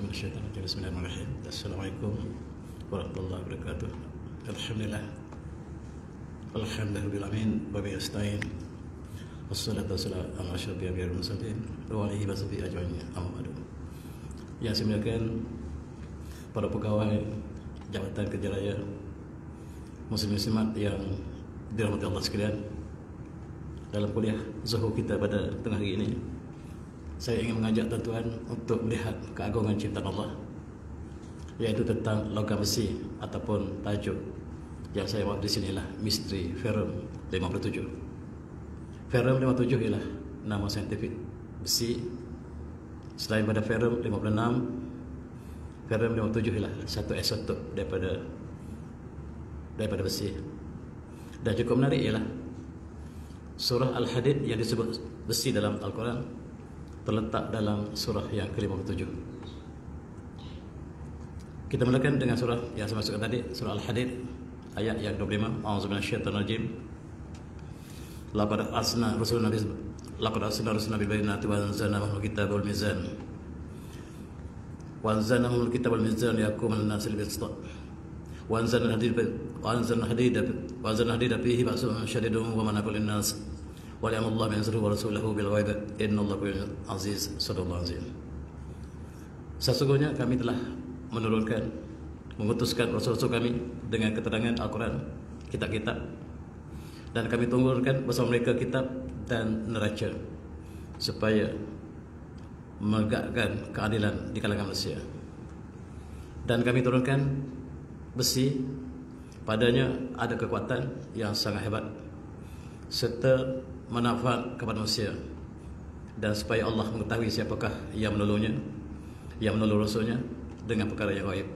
أعوذ من الشيطان الرجيم بسم الله الرحمن الرحيم السلام عليكم ورحمة الله وبركاته الحمد لله الحمد لله رب العالمين وبه أستعين والصلاة والسلام على أشرف الأنبياء والمرسلين وعلى آله وصحبه أجمعين أما بعد يا سيدي الكريم para pegawai Jabatan Kerja Raya Muslim Muslimat yang dirahmati Allah sekalian dalam kuliah Zuhur kita pada tengah hari ini saya ingin mengajak tuan-tuan untuk melihat keagungan cinta Allah iaitu tentang logam besi ataupun tajuk yang saya buat di sinilah misteri ferum 57 ferum 57 ialah nama saintifik besi selain pada ferum 56 ferum 57 ialah satu esotop daripada daripada besi dan cukup menarik ialah surah al-hadid yang disebut besi dalam al-Quran terletak dalam surah yang ke-57. Kita mulakan dengan surah yang saya masukkan tadi, surah Al-Hadid ayat yang 25. A'udzu billahi minasyaitonir rajim. Laqad asna rasulun nabiy laqad asna rasulun nabiy bainati wa anzalna ma kitab kitabul mizan. Wa anzalna ma kitab wal mizan yakum an-nas bil qist. Wa anzalna hadid wa anzalna hadid wa anzalna hadid fihi ba'sun syadidun wa manaqul an-nas. ولأن الله من ينصره ورسوله بالغيب إن الله كل عزيز صدق الله عزيز Sesungguhnya kami telah menurunkan Mengutuskan Rasul-Rasul kami Dengan keterangan Al-Quran Kitab-kitab Dan kami turunkan bersama mereka kitab Dan neraca Supaya Menegakkan keadilan di kalangan manusia Dan kami turunkan Besi Padanya ada kekuatan yang sangat hebat Serta manfaat kepada manusia dan supaya Allah mengetahui siapakah yang menolongnya yang menolong rasulnya dengan perkara yang gaib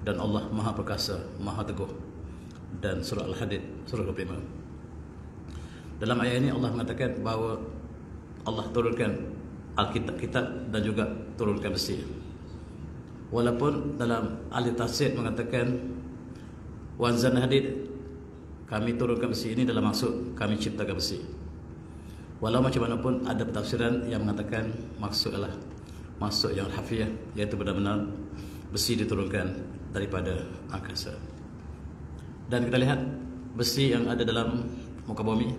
dan Allah Maha Perkasa Maha Teguh dan surah Al-Hadid surah 25 dalam ayat ini Allah mengatakan bahawa Allah turunkan Alkitab kita dan juga turunkan besi walaupun dalam ahli tafsir mengatakan wanzan hadid kami turunkan besi ini dalam maksud kami ciptakan besi Walau macam mana pun ada tafsiran yang mengatakan maksud adalah maksud yang hafiah iaitu benar-benar besi diturunkan daripada angkasa. Dan kita lihat besi yang ada dalam muka bumi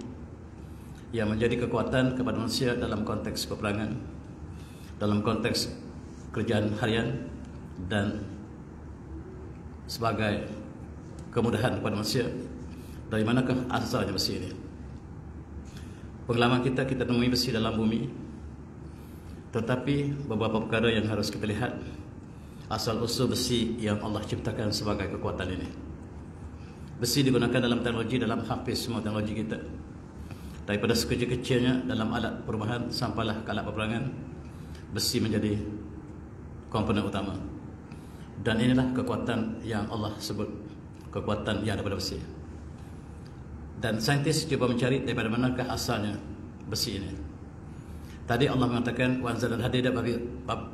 yang menjadi kekuatan kepada manusia dalam konteks peperangan, dalam konteks kerjaan harian dan sebagai kemudahan kepada manusia. Dari manakah asalnya besi ini? Pengalaman kita, kita temui besi dalam bumi Tetapi beberapa perkara yang harus kita lihat Asal-usul besi yang Allah ciptakan sebagai kekuatan ini Besi digunakan dalam teknologi, dalam hampir semua teknologi kita Daripada sekejap kecilnya dalam alat perubahan Sampailah ke alat peperangan Besi menjadi komponen utama Dan inilah kekuatan yang Allah sebut Kekuatan yang daripada Besi dan saintis cuba mencari daripada manakah asalnya besi ini tadi Allah mengatakan wa anzalna hadida bagi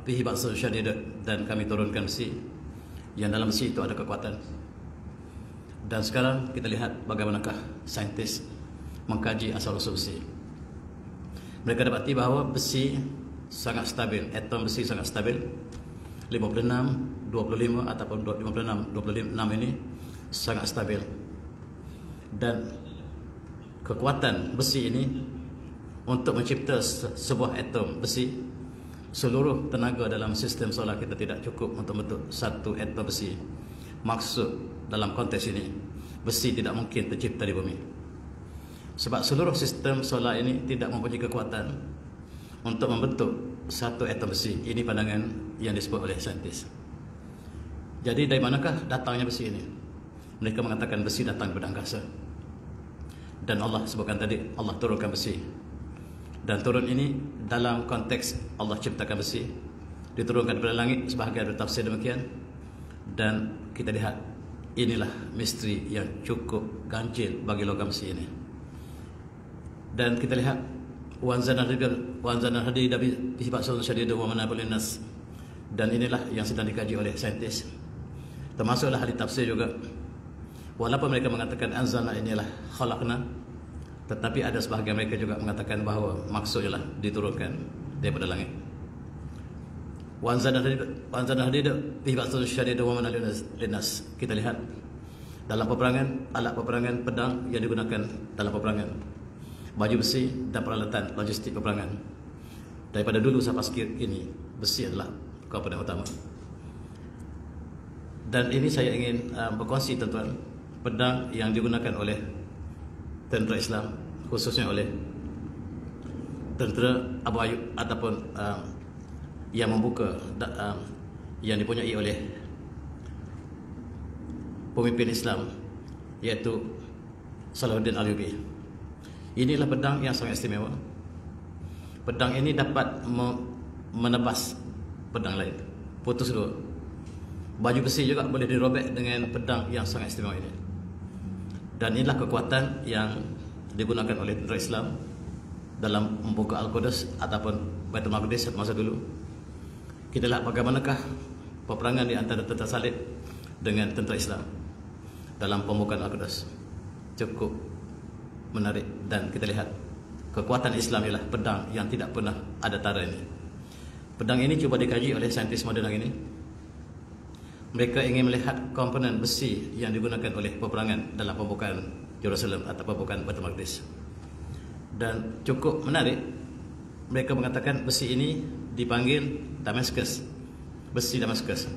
fihi ba'sun syadida dan kami turunkan besi yang dalam besi itu ada kekuatan dan sekarang kita lihat bagaimanakah saintis mengkaji asal usul besi mereka dapati bahawa besi sangat stabil atom besi sangat stabil 56 25 ataupun 56 26 ini sangat stabil dan kekuatan besi ini untuk mencipta sebuah atom besi seluruh tenaga dalam sistem solar kita tidak cukup untuk membentuk satu atom besi maksud dalam konteks ini besi tidak mungkin tercipta di bumi sebab seluruh sistem solar ini tidak mempunyai kekuatan untuk membentuk satu atom besi ini pandangan yang disebut oleh saintis jadi dari manakah datangnya besi ini mereka mengatakan besi datang daripada angkasa dan Allah sebutkan tadi Allah turunkan besi dan turun ini dalam konteks Allah ciptakan besi diturunkan daripada langit sebahagian dari tafsir demikian dan kita lihat inilah misteri yang cukup ganjil bagi logam besi ini dan kita lihat wanzana hadir wanzana hadir dari sifat sosial syariah dan mana boleh nas dan inilah yang sedang dikaji oleh saintis termasuklah ahli tafsir juga Walaupun mereka mengatakan anzalna inilah khalaqna tetapi ada sebahagian mereka juga mengatakan bahawa maksudnya lah diturunkan daripada langit. Wan zanah hadid fi ba'dhi syadid wa man Kita lihat dalam peperangan alat peperangan pedang yang digunakan dalam peperangan. Baju besi dan peralatan logistik peperangan. Daripada dulu sampai ini besi adalah komponen utama. Dan ini saya ingin um, berkongsi tuan-tuan pedang yang digunakan oleh tentera Islam khususnya oleh tentera Abu Ayub ataupun um, yang membuka um, yang dipunyai oleh pemimpin Islam iaitu Salahuddin Al-Yubi inilah pedang yang sangat istimewa pedang ini dapat menebas pedang lain putus dua baju besi juga boleh dirobek dengan pedang yang sangat istimewa ini dan inilah kekuatan yang digunakan oleh tentera Islam dalam membuka Al-Qudus ataupun Baitul Maqdis masa dulu kita lihat bagaimanakah peperangan di antara tentera salib dengan tentera Islam dalam pembukaan Al-Qudus cukup menarik dan kita lihat kekuatan Islam ialah pedang yang tidak pernah ada tara ini pedang ini cuba dikaji oleh saintis moden hari ini mereka ingin melihat komponen besi yang digunakan oleh peperangan dalam pembukaan Yerusalem atau pembukaan Batu Maqdis. Dan cukup menarik, mereka mengatakan besi ini dipanggil Damascus. Besi Damascus.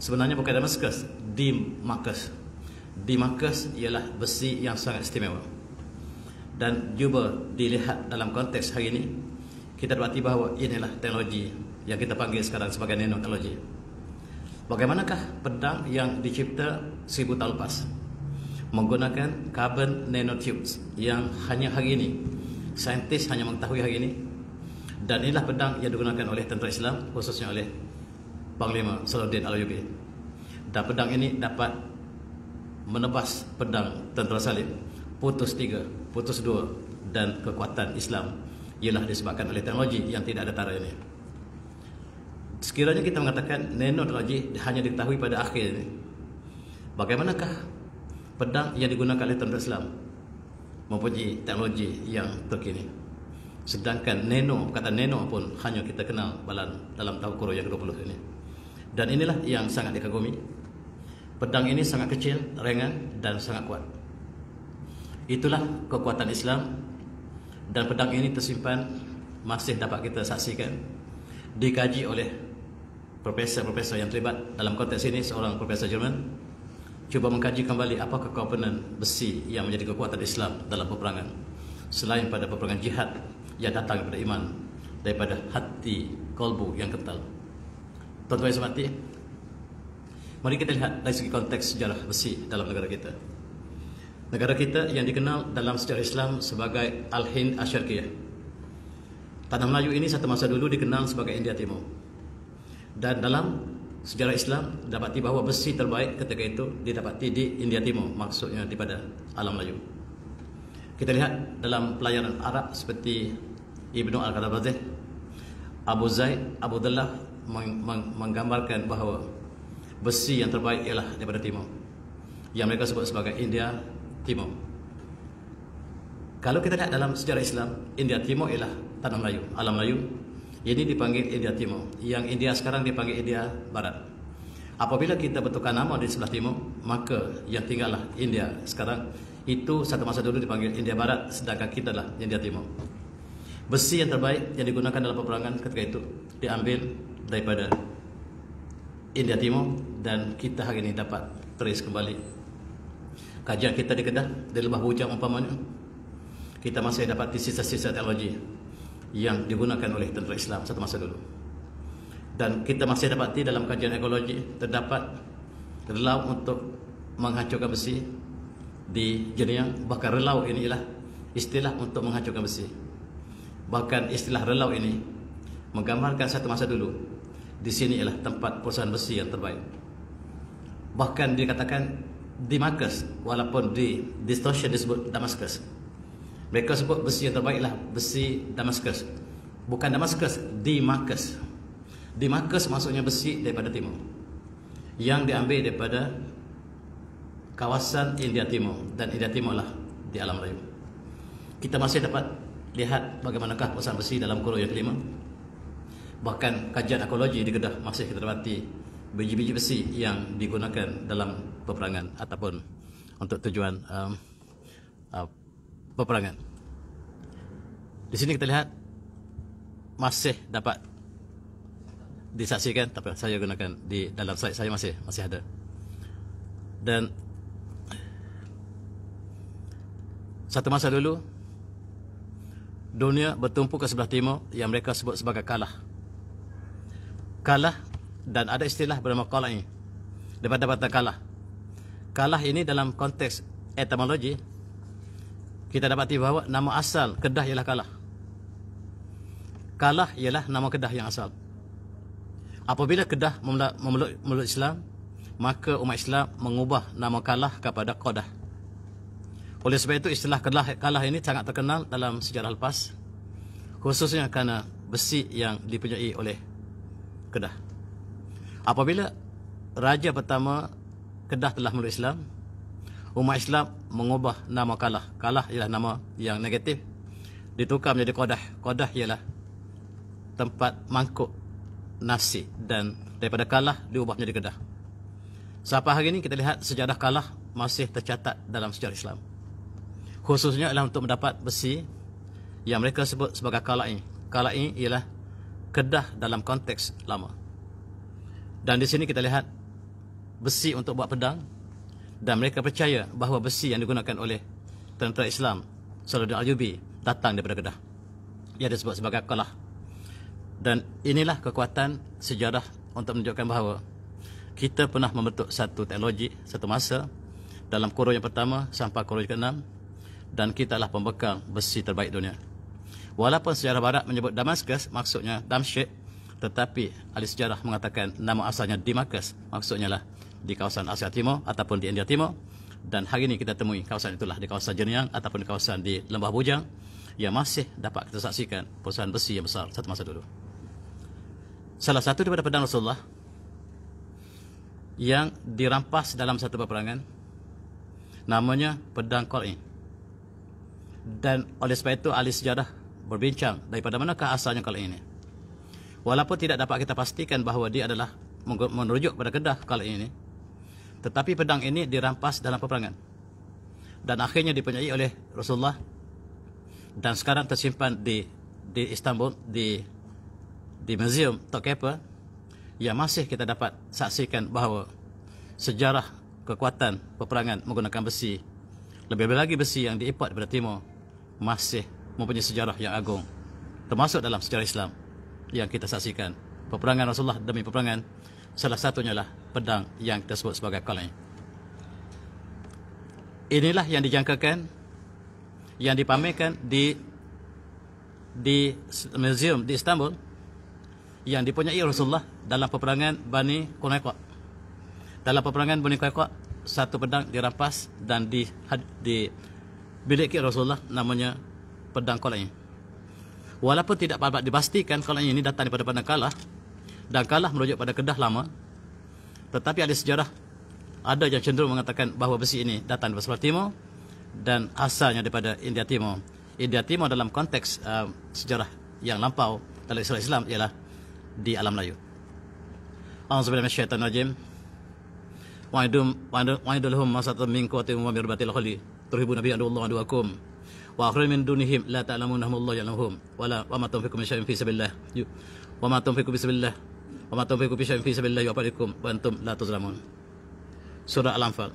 Sebenarnya bukan Damascus, Dimakas. Dimakas ialah besi yang sangat istimewa. Dan juga dilihat dalam konteks hari ini, kita dapati bahawa inilah teknologi yang kita panggil sekarang sebagai nanoteknologi. teknologi. Bagaimanakah pedang yang dicipta seribu tahun lepas menggunakan carbon nanotubes yang hanya hari ini saintis hanya mengetahui hari ini dan inilah pedang yang digunakan oleh tentera Islam khususnya oleh Panglima Saluddin Al-Ayubi dan pedang ini dapat menebas pedang tentera salib putus tiga, putus dua dan kekuatan Islam ialah disebabkan oleh teknologi yang tidak ada tara ini sekiranya kita mengatakan neno nanotechnology hanya diketahui pada akhir ini, bagaimanakah pedang yang digunakan oleh Tuan Islam mempunyai teknologi yang terkini? Sedangkan neno kata neno pun hanya kita kenal balan dalam tahun kurun yang ke-20 ini. Dan inilah yang sangat dikagumi. Pedang ini sangat kecil, ringan dan sangat kuat. Itulah kekuatan Islam dan pedang ini tersimpan masih dapat kita saksikan dikaji oleh profesor-profesor yang terlibat dalam konteks ini seorang profesor Jerman cuba mengkaji kembali apa kekuatan besi yang menjadi kekuatan Islam dalam peperangan selain pada peperangan jihad yang datang daripada iman daripada hati kolbu yang kental Tuan-tuan yang semati mari kita lihat dari segi konteks sejarah besi dalam negara kita negara kita yang dikenal dalam sejarah Islam sebagai Al-Hind Asyarkiyah Tanah Melayu ini satu masa dulu dikenal sebagai India Timur dan dalam sejarah Islam dapati bahawa besi terbaik ketika itu didapati di India Timur maksudnya daripada alam Melayu kita lihat dalam pelayaran Arab seperti Ibnu Al-Qadabazih Abu Zaid Abu Dallah meng meng menggambarkan bahawa besi yang terbaik ialah daripada Timur yang mereka sebut sebagai India Timur kalau kita lihat dalam sejarah Islam India Timur ialah tanah Melayu alam Melayu ini dipanggil India Timur. Yang India sekarang dipanggil India Barat. Apabila kita bertukar nama di sebelah timur, maka yang tinggallah India sekarang. Itu satu masa dulu dipanggil India Barat, sedangkan kita lah India Timur. Besi yang terbaik yang digunakan dalam peperangan ketika itu diambil daripada India Timur dan kita hari ini dapat trace kembali. Kajian kita di Kedah, di lembah hujan umpamanya, kita masih dapat sisa-sisa teknologi yang digunakan oleh tentera Islam satu masa dulu. Dan kita masih dapati dalam kajian ekologi terdapat relau untuk menghancurkan besi di Jeneang. Bahkan relau ini ialah istilah untuk menghancurkan besi. Bahkan istilah relau ini menggambarkan satu masa dulu di sini ialah tempat perusahaan besi yang terbaik. Bahkan dikatakan di Makkah walaupun di distortion disebut Damascus mereka sebut besi yang terbaiklah besi Damascus. Bukan Damascus, Dimarcus. Dimarcus maksudnya besi daripada timur. Yang diambil daripada kawasan India Timur dan India Timur lah di alam raya. Kita masih dapat lihat bagaimanakah pusat besi dalam kurung yang kelima. Bahkan kajian arkeologi di Kedah masih kita dapati biji-biji besi yang digunakan dalam peperangan ataupun untuk tujuan um, uh, peperangan. Di sini kita lihat masih dapat disaksikan tapi saya gunakan di dalam slide saya masih masih ada. Dan satu masa dulu dunia bertumpu ke sebelah timur yang mereka sebut sebagai kalah. Kalah dan ada istilah bernama kalah ini. Dapat dapat kalah. Kalah ini dalam konteks etimologi kita dapat tiba bahawa nama asal Kedah ialah Kalah. Kalah ialah nama Kedah yang asal. Apabila Kedah memeluk, memeluk, memeluk Islam, maka umat Islam mengubah nama Kalah kepada Kodah. Oleh sebab itu istilah kalah Kalah ini sangat terkenal dalam sejarah lepas. Khususnya kerana besi yang dipunyai oleh Kedah. Apabila raja pertama Kedah telah memeluk Islam, Umat Islam mengubah nama kalah. Kalah ialah nama yang negatif. Ditukar menjadi kodah. Kodah ialah tempat mangkuk nasi. Dan daripada kalah, diubah menjadi kedah. Sampai hari ini kita lihat sejarah kalah masih tercatat dalam sejarah Islam. Khususnya adalah untuk mendapat besi yang mereka sebut sebagai kalah ini. Kalah ini ialah kedah dalam konteks lama. Dan di sini kita lihat besi untuk buat pedang dan mereka percaya bahawa besi yang digunakan oleh tentera Islam Saluddin Al-Yubi datang daripada Kedah ia disebut sebagai Kalah dan inilah kekuatan sejarah untuk menunjukkan bahawa kita pernah membentuk satu teknologi satu masa dalam kurun yang pertama sampai kurun yang keenam dan kita adalah pembekal besi terbaik dunia walaupun sejarah barat menyebut Damascus maksudnya Damsyik tetapi ahli sejarah mengatakan nama asalnya Dimakas maksudnya lah di kawasan Asia Timur ataupun di India Timur dan hari ini kita temui kawasan itulah di kawasan Jeniang ataupun di kawasan di Lembah Bujang yang masih dapat kita saksikan perusahaan besi yang besar satu masa dulu. Salah satu daripada pedang Rasulullah yang dirampas dalam satu peperangan namanya pedang Qal'i. Dan oleh sebab itu ahli sejarah berbincang daripada manakah asalnya kalau ini. Walaupun tidak dapat kita pastikan bahawa dia adalah menerujuk pada kedah kalau ini tetapi pedang ini dirampas dalam peperangan Dan akhirnya dipunyai oleh Rasulullah Dan sekarang tersimpan di di Istanbul Di di Museum Tokepa Yang masih kita dapat saksikan bahawa Sejarah kekuatan peperangan menggunakan besi Lebih-lebih lagi besi yang diimport daripada Timur Masih mempunyai sejarah yang agung Termasuk dalam sejarah Islam Yang kita saksikan Peperangan Rasulullah demi peperangan Salah satunya lah pedang yang tersebut sebagai kaleng. Inilah yang dijangkakan yang dipamerkan di di museum di Istanbul yang dipunyai Rasulullah dalam peperangan Bani Qunaiqa. Dalam peperangan Bani Qunaiqa, satu pedang dirampas dan di di bilik Rasulullah namanya pedang kolang ini. Walaupun tidak dapat dipastikan kolang ini datang daripada pedang kalah dan kalah merujuk pada kedah lama tetapi ada sejarah ada yang cenderung mengatakan bahawa besi ini datang dari Sulawesi Timur dan asalnya daripada India Timur. India Timur dalam konteks uh, sejarah yang lampau dalam Islam Islam ialah di alam Melayu. Auzubillahi minasyaitanir rajim. Wa idum wa idum wa idulhum khali. Turhibu nabiy Allah wa duakum. Wa akhrim min dunihim la ta'lamunahum ya'lamuhum. wa ma tunfiqu min syai'in Wa ma tunfiqu bi sabilillah. Wa taufiqu bishan fi sabilillah wa barikum wa antum la tuzlamun. Surah Al-Anfal.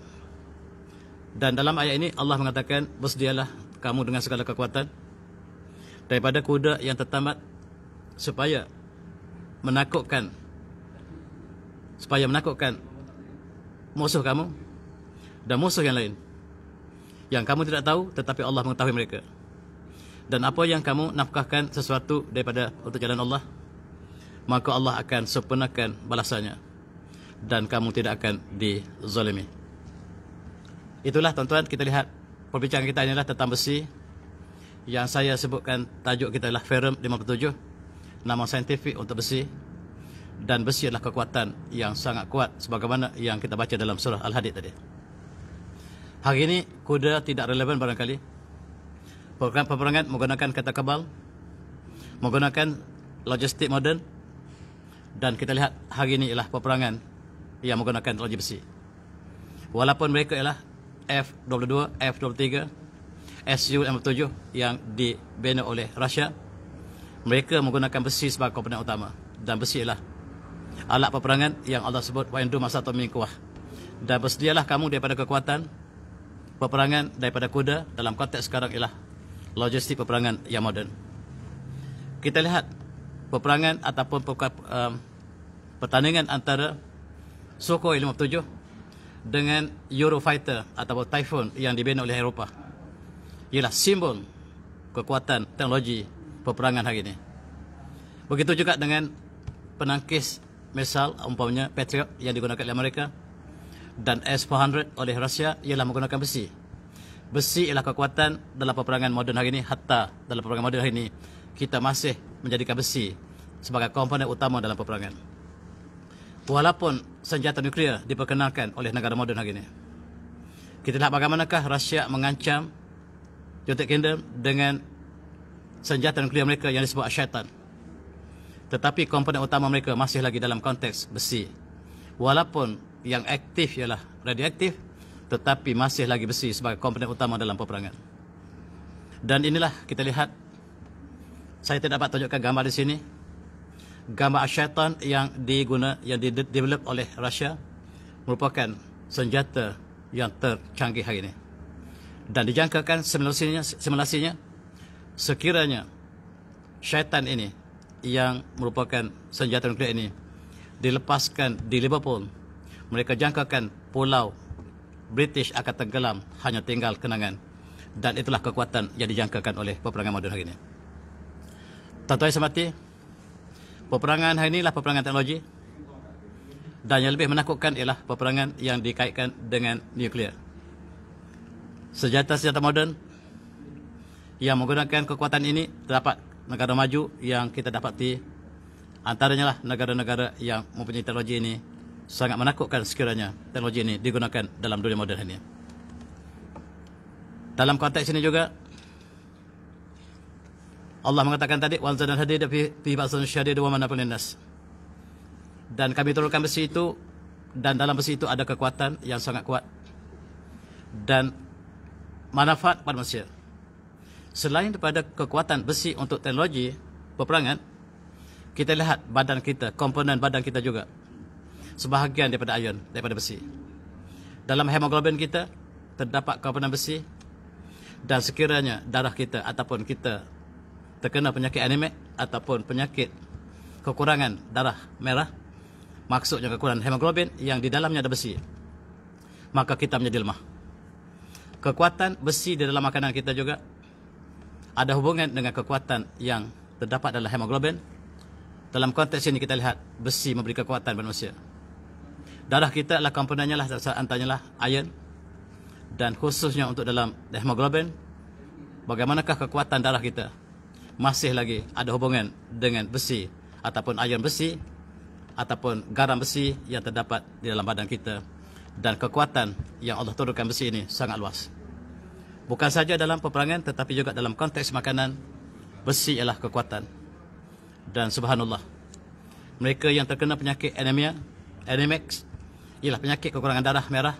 Dan dalam ayat ini Allah mengatakan bersedialah kamu dengan segala kekuatan daripada kuda yang tertamat supaya menakutkan supaya menakutkan musuh kamu dan musuh yang lain yang kamu tidak tahu tetapi Allah mengetahui mereka dan apa yang kamu nafkahkan sesuatu daripada untuk jalan Allah maka Allah akan sepenakan balasannya dan kamu tidak akan dizalimi. Itulah tuan-tuan kita lihat perbincangan kita ialah tentang besi yang saya sebutkan tajuk kita ialah Ferrum 57 nama saintifik untuk besi dan besi adalah kekuatan yang sangat kuat sebagaimana yang kita baca dalam surah Al-Hadid tadi. Hari ini kuda tidak relevan barangkali. Perperangan, perperangan menggunakan kata kebal, menggunakan logistik moden, dan kita lihat hari ini ialah peperangan yang menggunakan teknologi besi. Walaupun mereka ialah F-22, F-23, SU-57 yang dibina oleh Rusia, mereka menggunakan besi sebagai komponen utama dan besi ialah alat peperangan yang Allah sebut Wa'indu Masatu Minkuah dan bersedialah kamu daripada kekuatan peperangan daripada kuda dalam konteks sekarang ialah logistik peperangan yang moden. Kita lihat peperangan ataupun per, uh, um, pertandingan antara Sukhoi 57 dengan Eurofighter ataupun Typhoon yang dibina oleh Eropah. Ialah simbol kekuatan teknologi peperangan hari ini. Begitu juga dengan penangkis misal umpamanya Patriot yang digunakan oleh Amerika dan S-400 oleh Rusia ialah menggunakan besi. Besi ialah kekuatan dalam peperangan moden hari ini hatta dalam peperangan moden hari ini kita masih menjadikan besi sebagai komponen utama dalam peperangan. Walaupun senjata nuklear diperkenalkan oleh negara moden hari ini. Kita lihat bagaimanakah Rusia mengancam United Kingdom dengan senjata nuklear mereka yang disebut Shaitan. Tetapi komponen utama mereka masih lagi dalam konteks besi. Walaupun yang aktif ialah radioaktif tetapi masih lagi besi sebagai komponen utama dalam peperangan. Dan inilah kita lihat saya tidak dapat tunjukkan gambar di sini gambar syaitan yang diguna yang di develop oleh Rusia merupakan senjata yang tercanggih hari ini dan dijangkakan simulasinya simulasinya sekiranya syaitan ini yang merupakan senjata nuklear ini dilepaskan di Liverpool mereka jangkakan pulau British akan tenggelam hanya tinggal kenangan dan itulah kekuatan yang dijangkakan oleh peperangan modern hari ini Tuan-tuan yang peperangan hari ini adalah peperangan teknologi dan yang lebih menakutkan ialah peperangan yang dikaitkan dengan nuklear. Senjata-senjata moden yang menggunakan kekuatan ini terdapat negara maju yang kita dapat di antaranya lah negara-negara yang mempunyai teknologi ini sangat menakutkan sekiranya teknologi ini digunakan dalam dunia moden ini. Dalam konteks ini juga, Allah mengatakan tadi wal zadan hadid fi fi ba'dhin syadid wa manafilin nas. Dan kami turunkan besi itu dan dalam besi itu ada kekuatan yang sangat kuat dan manfaat pada manusia. Selain daripada kekuatan besi untuk teknologi peperangan, kita lihat badan kita, komponen badan kita juga. Sebahagian daripada iron, daripada besi. Dalam hemoglobin kita, terdapat komponen besi. Dan sekiranya darah kita ataupun kita terkena penyakit anemik ataupun penyakit kekurangan darah merah maksudnya kekurangan hemoglobin yang di dalamnya ada besi maka kita menjadi lemah kekuatan besi di dalam makanan kita juga ada hubungan dengan kekuatan yang terdapat dalam hemoglobin dalam konteks ini kita lihat besi memberi kekuatan pada manusia darah kita adalah komponennya lah antaranya lah iron dan khususnya untuk dalam hemoglobin bagaimanakah kekuatan darah kita masih lagi ada hubungan dengan besi ataupun iron besi ataupun garam besi yang terdapat di dalam badan kita dan kekuatan yang Allah turunkan besi ini sangat luas. Bukan saja dalam peperangan tetapi juga dalam konteks makanan besi ialah kekuatan. Dan subhanallah mereka yang terkena penyakit anemia, anemix ialah penyakit kekurangan darah merah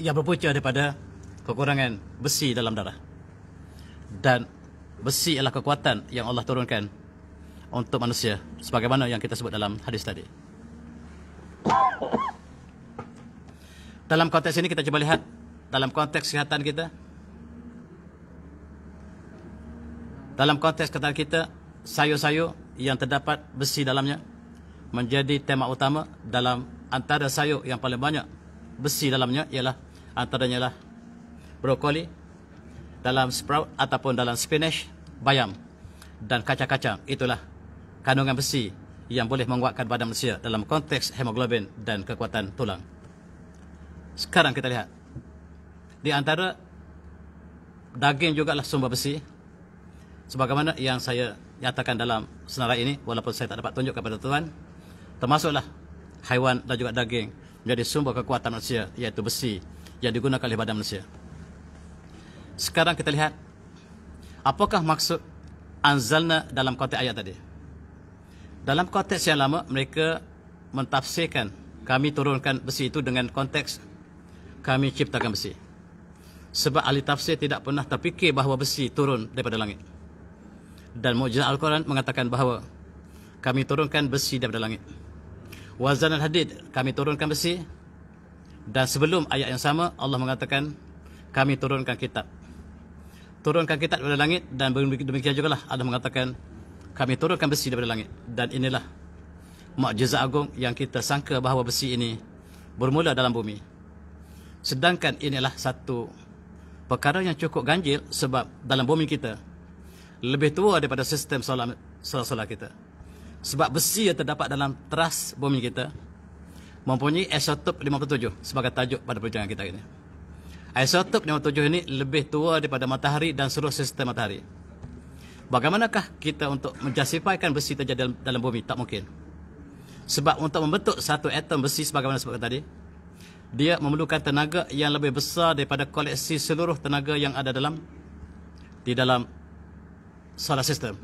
yang berpunca daripada kekurangan besi dalam darah. Dan besi ialah kekuatan yang Allah turunkan untuk manusia sebagaimana yang kita sebut dalam hadis tadi. Dalam konteks ini kita cuba lihat dalam konteks kesihatan kita. Dalam konteks kesihatan kita, sayur-sayur yang terdapat besi dalamnya menjadi tema utama dalam antara sayur yang paling banyak besi dalamnya ialah antaranya lah brokoli, dalam sprout ataupun dalam spinach, bayam dan kacang-kacang. Itulah kandungan besi yang boleh menguatkan badan manusia dalam konteks hemoglobin dan kekuatan tulang. Sekarang kita lihat. Di antara daging jugalah sumber besi. Sebagaimana yang saya nyatakan dalam senarai ini walaupun saya tak dapat tunjuk kepada tuan termasuklah haiwan dan juga daging menjadi sumber kekuatan manusia iaitu besi yang digunakan oleh badan manusia. Sekarang kita lihat apakah maksud anzalna dalam konteks ayat tadi. Dalam konteks yang lama mereka mentafsirkan kami turunkan besi itu dengan konteks kami ciptakan besi. Sebab ahli tafsir tidak pernah terfikir bahawa besi turun daripada langit. Dan mukjizat al-Quran mengatakan bahawa kami turunkan besi daripada langit. Wazan al-hadid kami turunkan besi dan sebelum ayat yang sama Allah mengatakan kami turunkan kitab Turun kaki tak daripada langit dan begitu demikian juga lah ada mengatakan kami turunkan besi daripada langit dan inilah mukjizat agung yang kita sangka bahawa besi ini bermula dalam bumi sedangkan inilah satu perkara yang cukup ganjil sebab dalam bumi kita lebih tua daripada sistem solar-solar kita sebab besi yang terdapat dalam teras bumi kita mempunyai isotop 57 sebagai tajuk pada perjalanan kita ini. Isotop nombor tujuh ini lebih tua daripada matahari dan seluruh sistem matahari. Bagaimanakah kita untuk menjustifikan besi terjadi dalam, dalam bumi? Tak mungkin. Sebab untuk membentuk satu atom besi sebagaimana sebutkan tadi, dia memerlukan tenaga yang lebih besar daripada koleksi seluruh tenaga yang ada dalam di dalam solar system.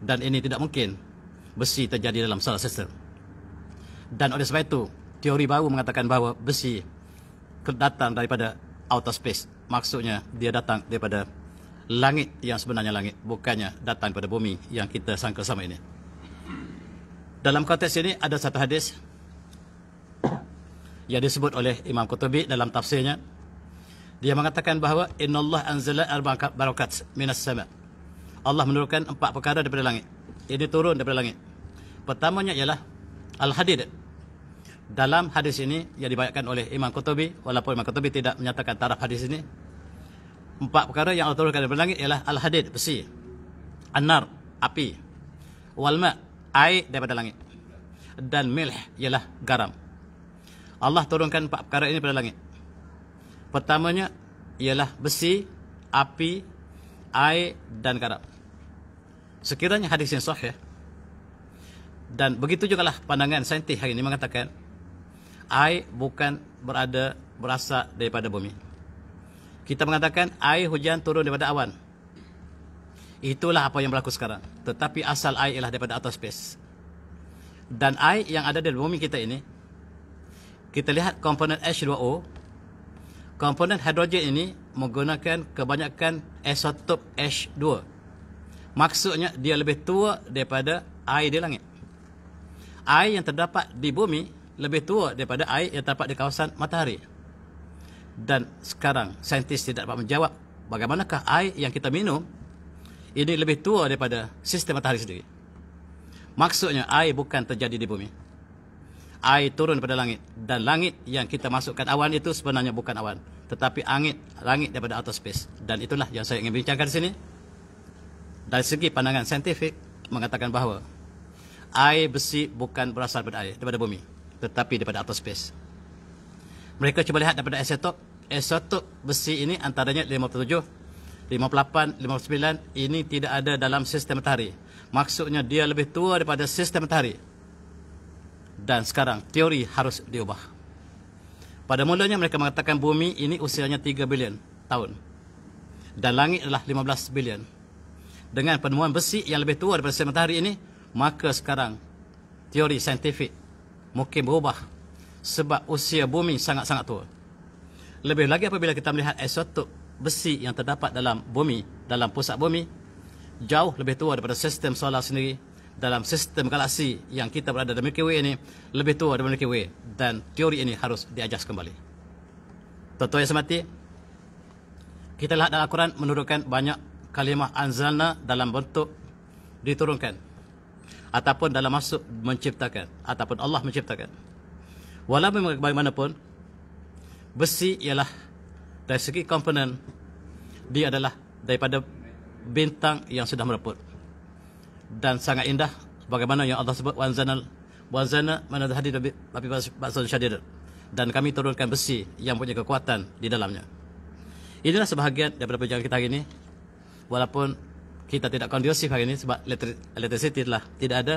Dan ini tidak mungkin besi terjadi dalam solar system. Dan oleh sebab itu, teori baru mengatakan bahawa besi datang daripada outer space. Maksudnya dia datang daripada langit yang sebenarnya langit, bukannya datang daripada bumi yang kita sangka sama ini. Dalam konteks ini ada satu hadis yang disebut oleh Imam Qutubi dalam tafsirnya. Dia mengatakan bahawa innallaha anzala arba'a barakat minas sama'. Allah menurunkan empat perkara daripada langit. Ini turun daripada langit. Pertamanya ialah al-hadid dalam hadis ini yang dibayatkan oleh Imam Qutubi walaupun Imam Qutubi tidak menyatakan taraf hadis ini empat perkara yang Allah turunkan daripada langit ialah al-hadid besi an-nar api walma, air daripada langit dan milh ialah garam Allah turunkan empat perkara ini daripada langit pertamanya ialah besi api air dan garam sekiranya hadis ini sahih dan begitu juga lah pandangan saintis hari ini mengatakan Air bukan berada berasal daripada bumi. Kita mengatakan air hujan turun daripada awan. Itulah apa yang berlaku sekarang. Tetapi asal air ialah daripada outer space. Dan air yang ada di bumi kita ini, kita lihat komponen H2O, komponen hidrogen ini menggunakan kebanyakan isotop H2. Maksudnya dia lebih tua daripada air di langit. Air yang terdapat di bumi lebih tua daripada air yang terdapat di kawasan matahari. Dan sekarang saintis tidak dapat menjawab bagaimanakah air yang kita minum ini lebih tua daripada sistem matahari sendiri. Maksudnya air bukan terjadi di bumi. Air turun pada langit dan langit yang kita masukkan awan itu sebenarnya bukan awan tetapi angin langit daripada outer space dan itulah yang saya ingin bincangkan di sini. Dari segi pandangan saintifik mengatakan bahawa air besi bukan berasal daripada air daripada bumi tetapi daripada outer space. Mereka cuba lihat daripada isotop. Isotop besi ini antaranya 57, 58, 59 ini tidak ada dalam sistem matahari. Maksudnya dia lebih tua daripada sistem matahari. Dan sekarang teori harus diubah. Pada mulanya mereka mengatakan bumi ini usianya 3 bilion tahun. Dan langit adalah 15 bilion. Dengan penemuan besi yang lebih tua daripada sistem matahari ini, maka sekarang teori saintifik mungkin berubah sebab usia bumi sangat-sangat tua. Lebih lagi apabila kita melihat isotop besi yang terdapat dalam bumi, dalam pusat bumi, jauh lebih tua daripada sistem solar sendiri dalam sistem galaksi yang kita berada dalam Milky Way ini lebih tua daripada Milky Way dan teori ini harus diajas kembali. tuan yang semati, kita lihat dalam Al-Quran menurunkan banyak kalimah anzalna dalam bentuk diturunkan ataupun dalam masuk menciptakan ataupun Allah menciptakan. Walaupun bagaimanapun besi ialah dari segi komponen dia adalah daripada bintang yang sudah mereput dan sangat indah bagaimana yang Allah sebut wanzanal wanzana mana hadid tapi bahasa syadid dan kami turunkan besi yang punya kekuatan di dalamnya. Inilah sebahagian daripada perjalanan kita hari ini. Walaupun kita tidak kondusif hari ini sebab elektrisiti telah tidak ada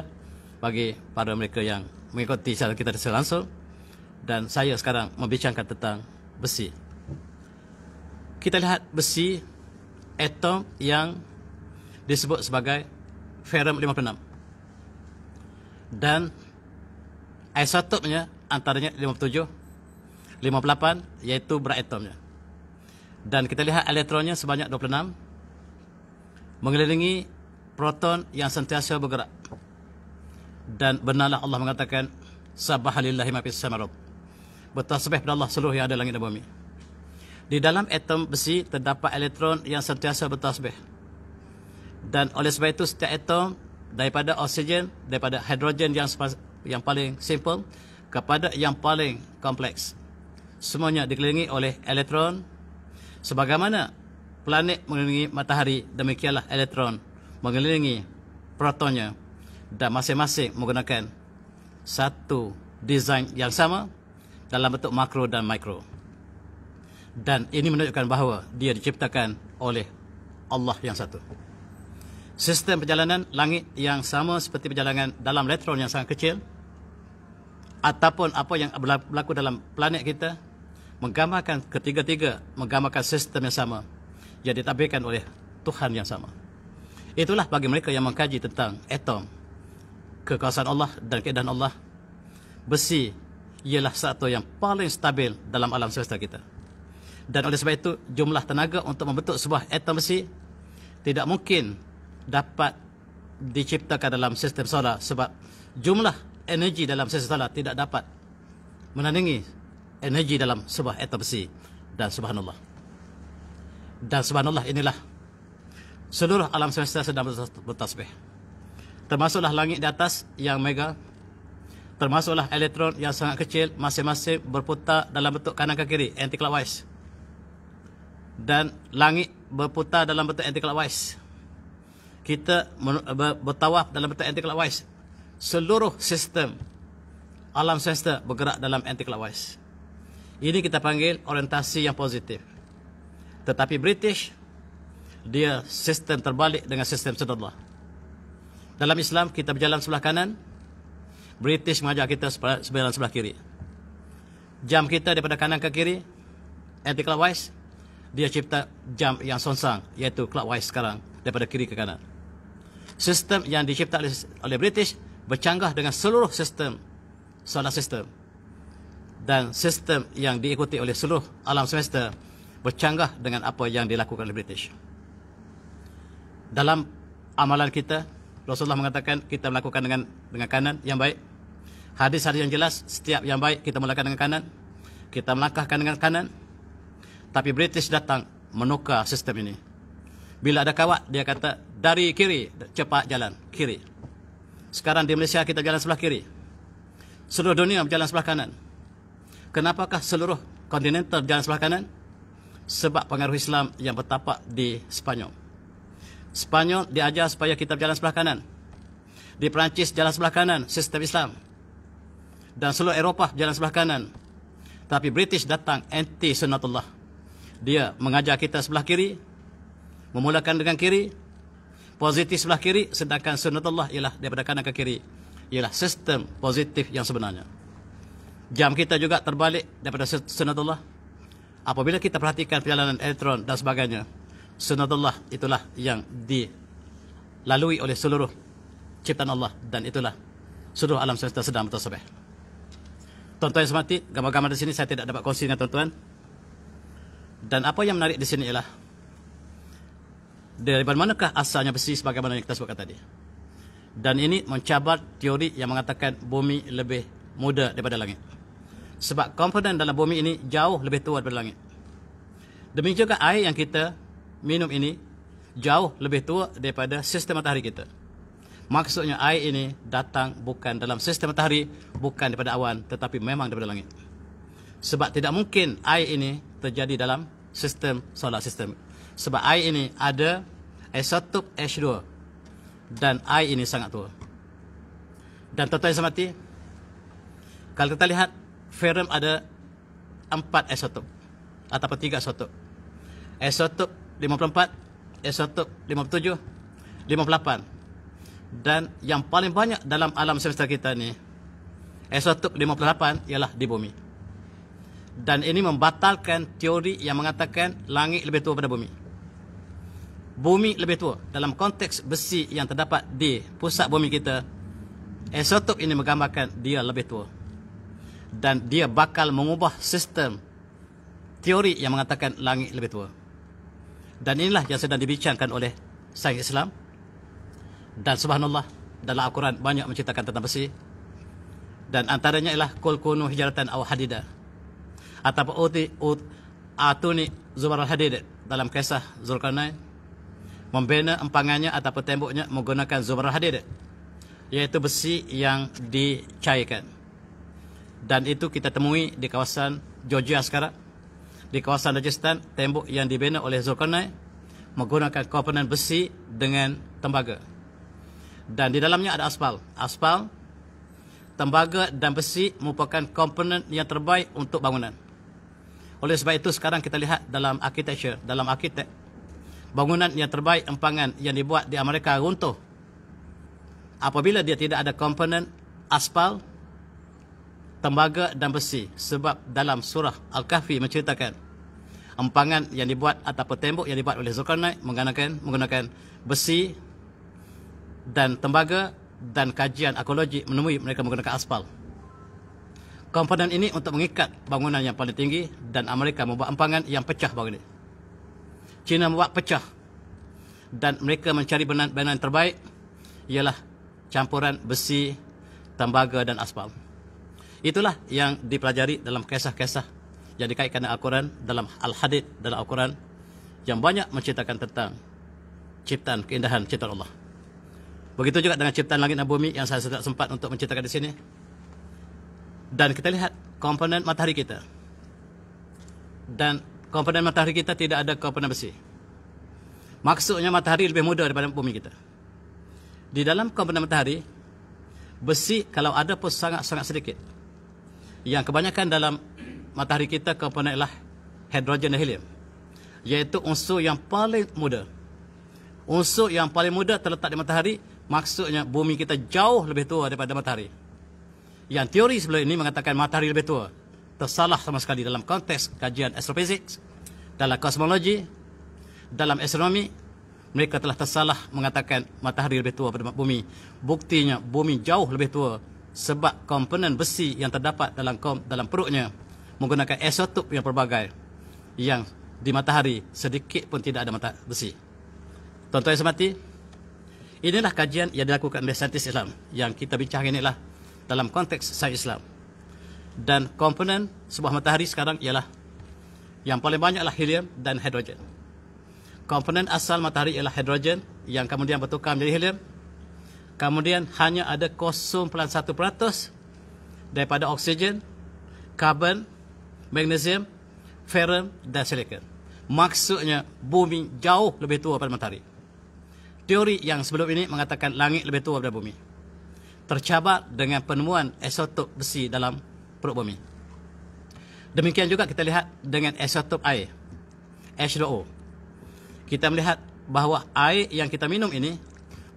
bagi para mereka yang mengikuti channel kita secara langsung dan saya sekarang membincangkan tentang besi. Kita lihat besi atom yang disebut sebagai ferum 56 dan isotopnya antaranya 57 58 iaitu atomnya dan kita lihat elektronnya sebanyak 26 mengelilingi proton yang sentiasa bergerak. Dan benarlah Allah mengatakan subhanallahi ma fis samarat. Bertasbih pada Allah seluruh yang ada langit dan bumi. Di dalam atom besi terdapat elektron yang sentiasa bertasbih. Dan oleh sebab itu setiap atom daripada oksigen, daripada hidrogen yang yang paling simple kepada yang paling kompleks. Semuanya dikelilingi oleh elektron sebagaimana planet mengelilingi matahari demikianlah elektron mengelilingi protonnya dan masing-masing menggunakan satu desain yang sama dalam bentuk makro dan mikro dan ini menunjukkan bahawa dia diciptakan oleh Allah yang satu sistem perjalanan langit yang sama seperti perjalanan dalam elektron yang sangat kecil ataupun apa yang berlaku dalam planet kita menggambarkan ketiga-tiga menggambarkan sistem yang sama yang ditabirkan oleh Tuhan yang sama. Itulah bagi mereka yang mengkaji tentang atom, kekuasaan Allah dan keadaan Allah. Besi ialah satu yang paling stabil dalam alam semesta kita. Dan oleh sebab itu, jumlah tenaga untuk membentuk sebuah atom besi tidak mungkin dapat diciptakan dalam sistem solar sebab jumlah energi dalam sistem solar tidak dapat menandingi energi dalam sebuah atom besi. Dan subhanallah. Dan subhanallah inilah Seluruh alam semesta sedang bertasbih Termasuklah langit di atas yang mega Termasuklah elektron yang sangat kecil Masing-masing berputar dalam bentuk kanan ke kiri Anti-clockwise Dan langit berputar dalam bentuk anti-clockwise Kita bertawaf dalam bentuk anti-clockwise Seluruh sistem alam semesta bergerak dalam anti-clockwise Ini kita panggil orientasi yang positif tetapi British dia sistem terbalik dengan sistem sedullah. Dalam Islam kita berjalan sebelah kanan, British mengajak kita sebelah sebelah kiri. Jam kita daripada kanan ke kiri anti clockwise. Dia cipta jam yang sonsang iaitu clockwise sekarang daripada kiri ke kanan. Sistem yang dicipta oleh, oleh British bercanggah dengan seluruh sistem solar sistem dan sistem yang diikuti oleh seluruh alam semesta bercanggah dengan apa yang dilakukan oleh British. Dalam amalan kita, Rasulullah mengatakan kita melakukan dengan dengan kanan yang baik. Hadis hadis yang jelas, setiap yang baik kita melakukan dengan kanan. Kita melangkahkan dengan kanan. Tapi British datang menukar sistem ini. Bila ada kawat, dia kata dari kiri cepat jalan kiri. Sekarang di Malaysia kita jalan sebelah kiri. Seluruh dunia berjalan sebelah kanan. Kenapakah seluruh kontinental jalan sebelah kanan? sebab pengaruh Islam yang bertapak di Sepanyol. Sepanyol diajar supaya kita berjalan sebelah kanan. Di Perancis jalan sebelah kanan sistem Islam. Dan seluruh Eropah jalan sebelah kanan. Tapi British datang anti sunnatullah. Dia mengajar kita sebelah kiri. Memulakan dengan kiri. Positif sebelah kiri. Sedangkan sunnatullah ialah daripada kanan ke kiri. Ialah sistem positif yang sebenarnya. Jam kita juga terbalik daripada sunnatullah apabila kita perhatikan perjalanan elektron dan sebagainya sunatullah itulah yang dilalui oleh seluruh ciptaan Allah dan itulah seluruh alam semesta sedang bertasabih tuan-tuan yang semati gambar-gambar di sini saya tidak dapat kongsi dengan tuan-tuan dan apa yang menarik di sini ialah dari manakah asalnya besi sebagaimana yang kita sebutkan tadi dan ini mencabar teori yang mengatakan bumi lebih muda daripada langit sebab komponen dalam bumi ini jauh lebih tua daripada langit. Demikian juga air yang kita minum ini jauh lebih tua daripada sistem matahari kita. Maksudnya air ini datang bukan dalam sistem matahari, bukan daripada awan tetapi memang daripada langit. Sebab tidak mungkin air ini terjadi dalam sistem solar sistem. Sebab air ini ada isotop H2 dan air ini sangat tua. Dan tuan-tuan yang saya mati, kalau kita lihat ferum ada empat isotop ataupun tiga isotop. Isotop 54, isotop 57, 58. Dan yang paling banyak dalam alam semesta kita ni isotop 58 ialah di bumi. Dan ini membatalkan teori yang mengatakan langit lebih tua daripada bumi. Bumi lebih tua dalam konteks besi yang terdapat di pusat bumi kita. esotop ini menggambarkan dia lebih tua dan dia bakal mengubah sistem teori yang mengatakan langit lebih tua. Dan inilah yang sedang dibincangkan oleh sains Islam. Dan subhanallah, dalam Al-Quran banyak menceritakan tentang besi. Dan antaranya ialah kul kunu hijratan aw hadida. Atau uti ut atuni zubar hadid dalam kisah Zulkarnain membina empangannya atau temboknya menggunakan zubar hadid iaitu besi yang dicairkan dan itu kita temui di kawasan Georgia sekarang di kawasan Rajasthan tembok yang dibina oleh Zulkarnain menggunakan komponen besi dengan tembaga dan di dalamnya ada aspal aspal tembaga dan besi merupakan komponen yang terbaik untuk bangunan oleh sebab itu sekarang kita lihat dalam architecture dalam arkitek bangunan yang terbaik empangan yang dibuat di Amerika runtuh apabila dia tidak ada komponen aspal tembaga dan besi sebab dalam surah Al-Kahfi menceritakan empangan yang dibuat atau tembok yang dibuat oleh Zulkarnain menggunakan menggunakan besi dan tembaga dan kajian arkeologi menemui mereka menggunakan aspal. Komponen ini untuk mengikat bangunan yang paling tinggi dan Amerika membuat empangan yang pecah bangunan ini. China membuat pecah dan mereka mencari benda-benda terbaik ialah campuran besi, tembaga dan aspal. Itulah yang dipelajari dalam kisah-kisah yang dikaitkan dengan Al-Quran dalam Al-Hadid dalam Al-Quran yang banyak menceritakan tentang ciptaan keindahan ciptaan Allah. Begitu juga dengan ciptaan langit dan bumi yang saya tidak sempat untuk menceritakan di sini. Dan kita lihat komponen matahari kita. Dan komponen matahari kita tidak ada komponen besi. Maksudnya matahari lebih muda daripada bumi kita. Di dalam komponen matahari, besi kalau ada pun sangat-sangat sedikit yang kebanyakan dalam matahari kita komponen adalah hidrogen dan helium iaitu unsur yang paling muda unsur yang paling muda terletak di matahari maksudnya bumi kita jauh lebih tua daripada matahari yang teori sebelum ini mengatakan matahari lebih tua tersalah sama sekali dalam konteks kajian astrofizik dalam kosmologi dalam astronomi mereka telah tersalah mengatakan matahari lebih tua daripada bumi buktinya bumi jauh lebih tua sebab komponen besi yang terdapat dalam dalam perutnya menggunakan isotop yang pelbagai yang di matahari sedikit pun tidak ada mata besi. Tuan-tuan yang semati, inilah kajian yang dilakukan oleh saintis Islam yang kita bincang ini dalam konteks sains Islam. Dan komponen sebuah matahari sekarang ialah yang paling banyak adalah helium dan hidrogen. Komponen asal matahari ialah hidrogen yang kemudian bertukar menjadi helium Kemudian hanya ada 0.1% daripada oksigen, karbon, magnesium, ferum dan silikon. Maksudnya bumi jauh lebih tua daripada matahari. Teori yang sebelum ini mengatakan langit lebih tua daripada bumi. Tercabar dengan penemuan esotop besi dalam perut bumi. Demikian juga kita lihat dengan esotop air. H2O. Kita melihat bahawa air yang kita minum ini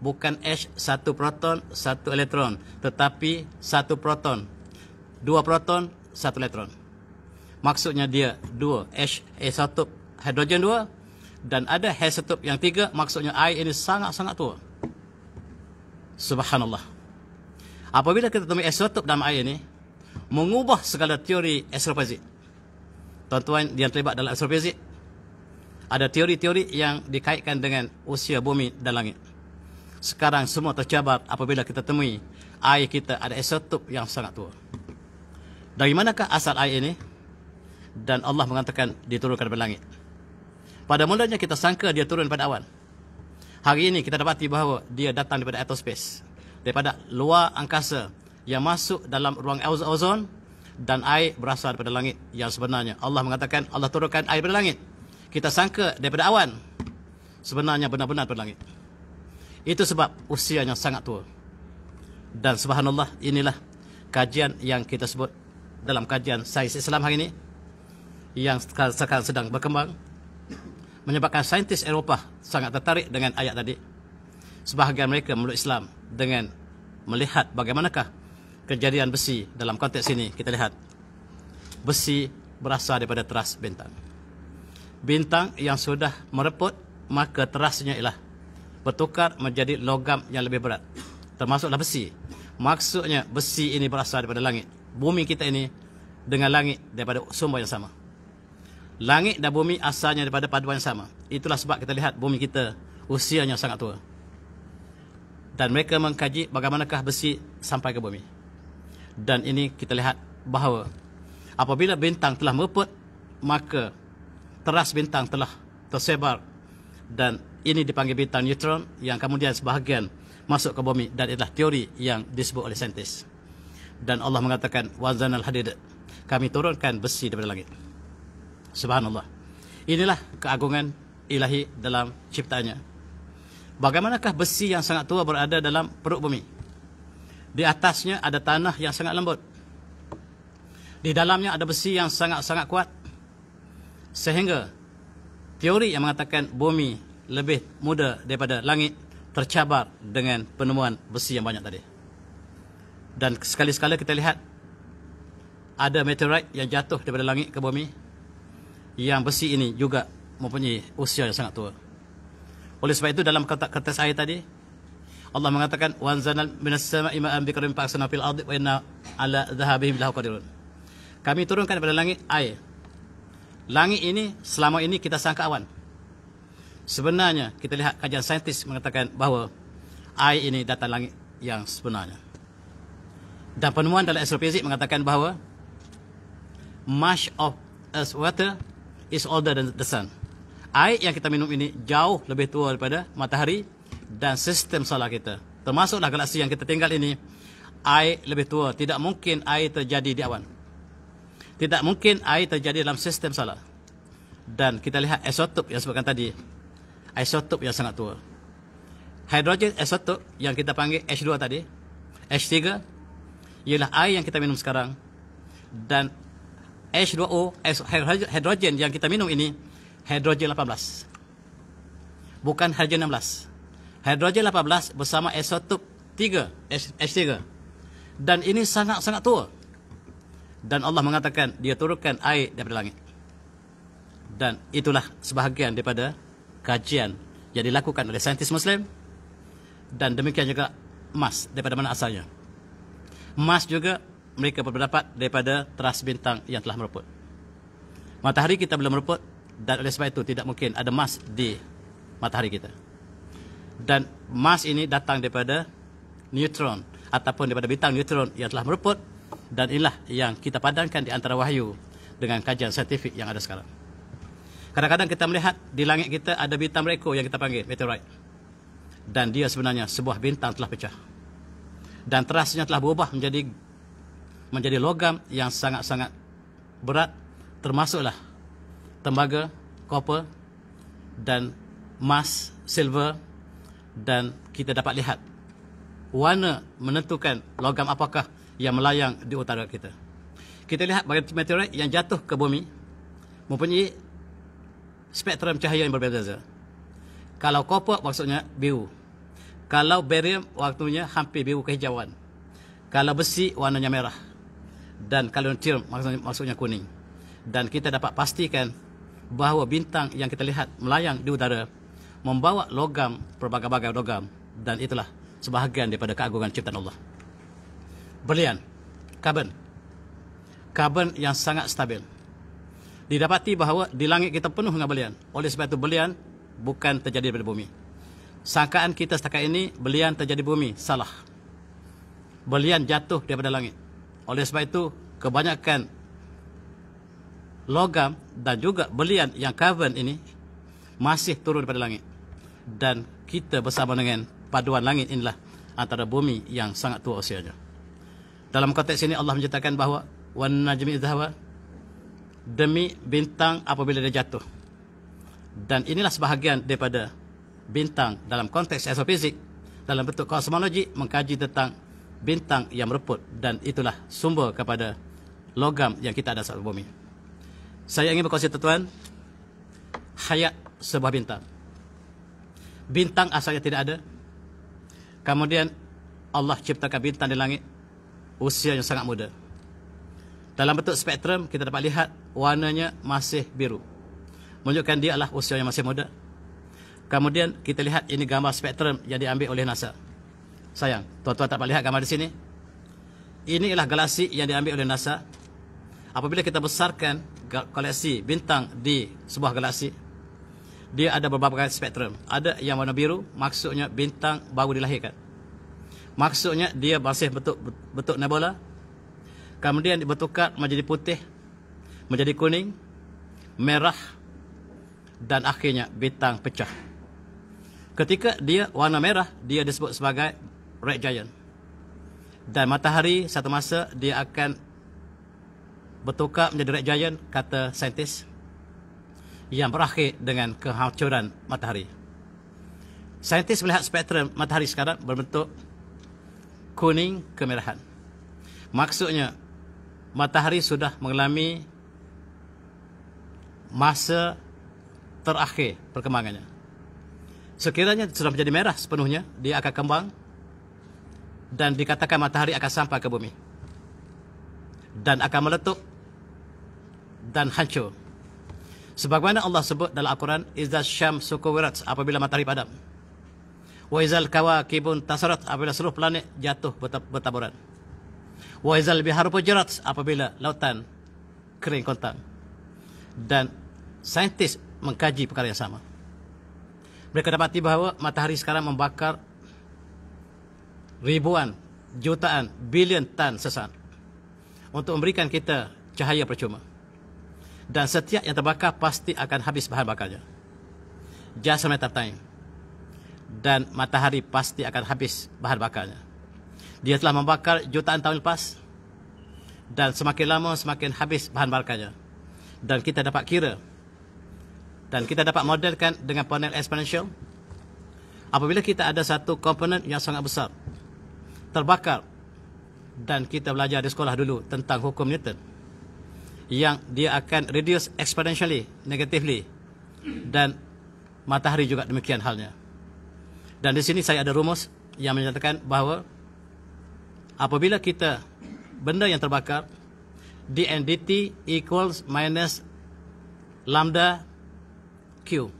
bukan H satu proton satu elektron tetapi satu proton dua proton satu elektron maksudnya dia dua H satu hidrogen dua dan ada H satu yang tiga maksudnya air ini sangat-sangat tua subhanallah apabila kita temui H satu dalam air ini mengubah segala teori astrofizik tuan-tuan yang terlibat dalam astrofizik ada teori-teori yang dikaitkan dengan usia bumi dan langit sekarang semua tercabar apabila kita temui air kita ada isotop yang sangat tua. Dari manakah asal air ini? Dan Allah mengatakan diturunkan dari langit. Pada mulanya kita sangka dia turun pada awan. Hari ini kita dapati bahawa dia datang daripada outer space. Daripada luar angkasa yang masuk dalam ruang ozon dan air berasal daripada langit yang sebenarnya. Allah mengatakan Allah turunkan air daripada langit. Kita sangka daripada awan. Sebenarnya benar-benar daripada langit. Itu sebab usianya sangat tua Dan subhanallah inilah kajian yang kita sebut dalam kajian sains Islam hari ini Yang sekarang sedang berkembang Menyebabkan saintis Eropah sangat tertarik dengan ayat tadi Sebahagian mereka meluk Islam dengan melihat bagaimanakah kejadian besi dalam konteks ini Kita lihat besi berasal daripada teras bintang Bintang yang sudah mereput maka terasnya ialah bertukar menjadi logam yang lebih berat termasuklah besi maksudnya besi ini berasal daripada langit bumi kita ini dengan langit daripada sumber yang sama langit dan bumi asalnya daripada paduan yang sama itulah sebab kita lihat bumi kita usianya sangat tua dan mereka mengkaji bagaimanakah besi sampai ke bumi dan ini kita lihat bahawa apabila bintang telah meruput maka teras bintang telah tersebar dan ini dipanggil bintang neutron yang kemudian sebahagian masuk ke bumi dan itulah teori yang disebut oleh saintis. Dan Allah mengatakan wazanal hadid. Kami turunkan besi daripada langit. Subhanallah. Inilah keagungan ilahi dalam ciptaannya. Bagaimanakah besi yang sangat tua berada dalam perut bumi? Di atasnya ada tanah yang sangat lembut. Di dalamnya ada besi yang sangat-sangat kuat. Sehingga teori yang mengatakan bumi lebih muda daripada langit tercabar dengan penemuan besi yang banyak tadi. Dan sekali-sekala kita lihat ada meteorit yang jatuh daripada langit ke bumi yang besi ini juga mempunyai usia yang sangat tua. Oleh sebab itu dalam kertas air tadi Allah mengatakan wanzanal minas sama'i ma'an bikarim fa'asana fil ardi wa inna ala dhahabihim lahu qadirun. Kami turunkan daripada langit air. Langit ini selama ini kita sangka awan sebenarnya kita lihat kajian saintis mengatakan bahawa air ini datang langit yang sebenarnya. Dan penemuan dalam astrofizik mengatakan bahawa much of as water is older than the sun. Air yang kita minum ini jauh lebih tua daripada matahari dan sistem solar kita. Termasuklah galaksi yang kita tinggal ini, air lebih tua. Tidak mungkin air terjadi di awan. Tidak mungkin air terjadi dalam sistem solar. Dan kita lihat esotop yang sebutkan tadi, isotop yang sangat tua. Hydrogen isotop yang kita panggil H2 tadi, H3 ialah air yang kita minum sekarang dan H2O hydrogen yang kita minum ini hidrogen 18. Bukan hidrogen 16. Hidrogen 18 bersama isotop 3 H3 dan ini sangat-sangat tua. Dan Allah mengatakan dia turunkan air daripada langit. Dan itulah sebahagian daripada kajian yang dilakukan oleh saintis Muslim dan demikian juga emas daripada mana asalnya. Emas juga mereka berpendapat daripada teras bintang yang telah meruput. Matahari kita belum meruput dan oleh sebab itu tidak mungkin ada emas di matahari kita. Dan emas ini datang daripada neutron ataupun daripada bintang neutron yang telah meruput dan inilah yang kita padankan di antara wahyu dengan kajian saintifik yang ada sekarang. Kadang-kadang kita melihat di langit kita ada bintang mereka yang kita panggil meteorite. Dan dia sebenarnya sebuah bintang telah pecah. Dan terasnya telah berubah menjadi menjadi logam yang sangat-sangat berat termasuklah tembaga, copper dan emas, silver dan kita dapat lihat warna menentukan logam apakah yang melayang di utara kita. Kita lihat bagian meteorit yang jatuh ke bumi mempunyai spektrum cahaya yang berbeza saja. Kalau copper maksudnya biru. Kalau barium waktunya hampir biru kehijauan. Kalau besi warnanya merah. Dan kalau tium maksudnya, maksudnya kuning. Dan kita dapat pastikan bahawa bintang yang kita lihat melayang di udara membawa logam berbagai-bagai logam dan itulah sebahagian daripada keagungan ciptaan Allah. Berlian, karbon. Karbon yang sangat stabil didapati bahawa di langit kita penuh dengan belian. Oleh sebab itu belian bukan terjadi daripada bumi. Sangkaan kita setakat ini belian terjadi bumi. Salah. Belian jatuh daripada langit. Oleh sebab itu kebanyakan logam dan juga belian yang kaven ini masih turun daripada langit. Dan kita bersama dengan paduan langit inilah antara bumi yang sangat tua usianya. Dalam konteks ini Allah menceritakan bahawa wan najmi idhawa demi bintang apabila dia jatuh. Dan inilah sebahagian daripada bintang dalam konteks astrofizik dalam bentuk kosmologi mengkaji tentang bintang yang mereput dan itulah sumber kepada logam yang kita ada saat bumi. Saya ingin berkongsi tuan-tuan hayat sebuah bintang. Bintang asalnya tidak ada. Kemudian Allah ciptakan bintang di langit usia yang sangat muda. Dalam bentuk spektrum kita dapat lihat warnanya masih biru. Menunjukkan dia adalah usia yang masih muda. Kemudian kita lihat ini gambar spektrum yang diambil oleh NASA. Sayang, tuan-tuan tak dapat lihat gambar di sini. Ini ialah galaksi yang diambil oleh NASA. Apabila kita besarkan koleksi bintang di sebuah galaksi, dia ada beberapa spektrum. Ada yang warna biru, maksudnya bintang baru dilahirkan. Maksudnya dia masih bentuk bentuk nebula kemudian bertukar menjadi putih, menjadi kuning, merah dan akhirnya bintang pecah. Ketika dia warna merah, dia disebut sebagai red giant. Dan matahari satu masa dia akan bertukar menjadi red giant kata saintis yang berakhir dengan kehancuran matahari. Saintis melihat spektrum matahari sekarang berbentuk kuning kemerahan. Maksudnya matahari sudah mengalami masa terakhir perkembangannya. Sekiranya sudah menjadi merah sepenuhnya, dia akan kembang dan dikatakan matahari akan sampai ke bumi dan akan meletup dan hancur. Sebagaimana Allah sebut dalam Al-Quran, "Idza syamsu kuwirat" apabila matahari padam. "Wa idzal kawakibun tasarat" apabila seluruh planet jatuh bertaburan. Betab- wa izal bihar pujarat apabila lautan kering kontang dan saintis mengkaji perkara yang sama mereka dapati bahawa matahari sekarang membakar ribuan jutaan bilion tan sesan untuk memberikan kita cahaya percuma dan setiap yang terbakar pasti akan habis bahan bakarnya just a matter of time dan matahari pasti akan habis bahan bakarnya dia telah membakar jutaan tahun lepas dan semakin lama semakin habis bahan bakarnya. Dan kita dapat kira dan kita dapat modelkan dengan panel exponential apabila kita ada satu komponen yang sangat besar terbakar dan kita belajar di sekolah dulu tentang hukum Newton yang dia akan reduce exponentially negatively dan matahari juga demikian halnya dan di sini saya ada rumus yang menyatakan bahawa apabila kita benda yang terbakar dN/dt equals minus lambda q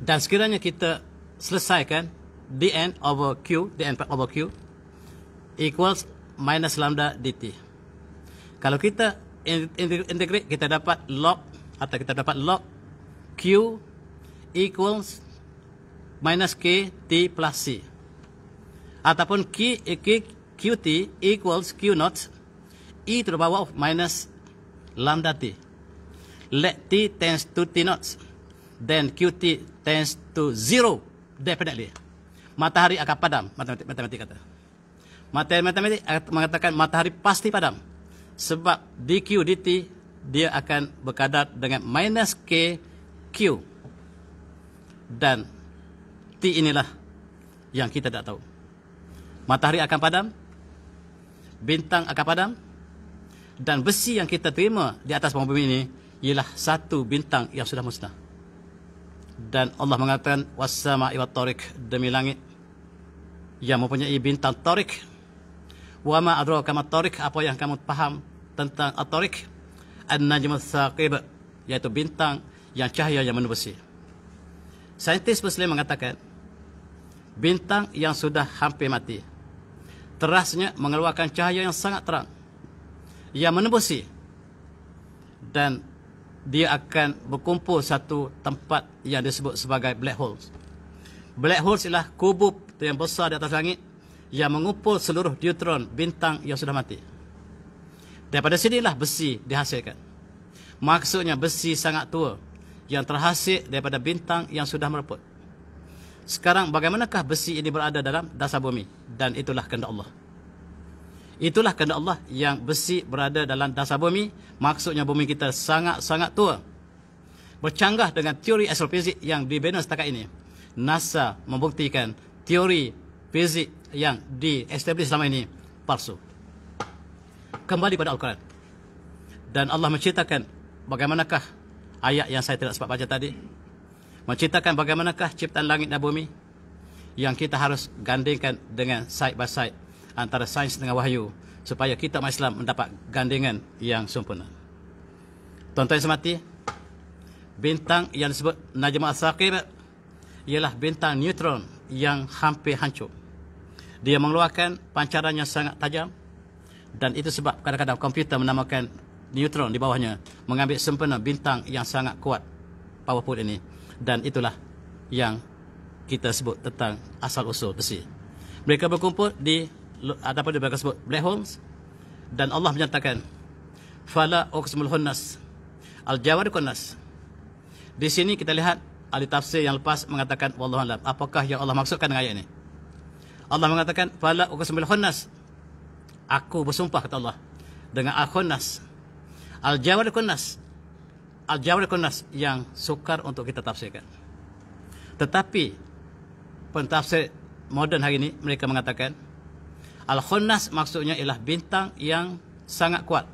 dan sekiranya kita selesaikan dn over q dn over q equals minus lambda dt kalau kita integrate kita dapat log atau kita dapat log q equals minus k t plus c ataupun k, k qt equals q naught e to the power of minus lambda t. Let t tends to t naught, then qt tends to zero definitely. Matahari akan padam, matematik, matematik kata. Matematik, matematik mengatakan matahari pasti padam. Sebab dq dt dia akan berkadar dengan minus k q. Dan t inilah yang kita tak tahu. Matahari akan padam, bintang akan padam dan besi yang kita terima di atas permukaan bumi ini ialah satu bintang yang sudah musnah dan Allah mengatakan wasama wassama'i wattariq demi langit yang mempunyai bintang tariq wama ma adraka ma apa yang kamu faham tentang at-tariq an-najm ats-saqib iaitu bintang yang cahaya yang menembusi saintis muslim mengatakan bintang yang sudah hampir mati terasnya mengeluarkan cahaya yang sangat terang yang menembusi dan dia akan berkumpul satu tempat yang disebut sebagai black hole. Black hole ialah kubub yang besar di atas langit yang mengumpul seluruh neutron bintang yang sudah mati. Daripada sinilah besi dihasilkan. Maksudnya besi sangat tua yang terhasil daripada bintang yang sudah mereput sekarang bagaimanakah besi ini berada dalam dasar bumi dan itulah kenda Allah itulah kenda Allah yang besi berada dalam dasar bumi maksudnya bumi kita sangat-sangat tua bercanggah dengan teori astrofizik yang dibina setakat ini NASA membuktikan teori fizik yang di-establish selama ini palsu kembali pada Al-Quran dan Allah menceritakan bagaimanakah ayat yang saya tidak sempat baca tadi menceritakan bagaimanakah ciptaan langit dan bumi yang kita harus gandingkan dengan side by side antara sains dengan wahyu supaya kita umat Islam mendapat gandingan yang sempurna. Tonton yang semati, bintang yang disebut najma al-Saqib ialah bintang neutron yang hampir hancur. Dia mengeluarkan pancaran yang sangat tajam dan itu sebab kadang-kadang komputer menamakan neutron di bawahnya mengambil sempurna bintang yang sangat kuat powerful ini dan itulah yang kita sebut tentang asal usul besi. Mereka berkumpul di ataupun ah, mereka sebut Black Holmes dan Allah menyatakan fala uqsimul hunnas al jawari kunnas. Di sini kita lihat ahli tafsir yang lepas mengatakan wallahu alam. Apakah yang Allah maksudkan dengan ayat ini? Allah mengatakan fala uqsimul hunnas. Aku bersumpah kata Allah dengan al-khunnas al jawari kunnas al-jabr ya kunas yang sukar untuk kita tafsirkan. Tetapi pentafsir moden hari ini mereka mengatakan al-kunas maksudnya ialah bintang yang sangat kuat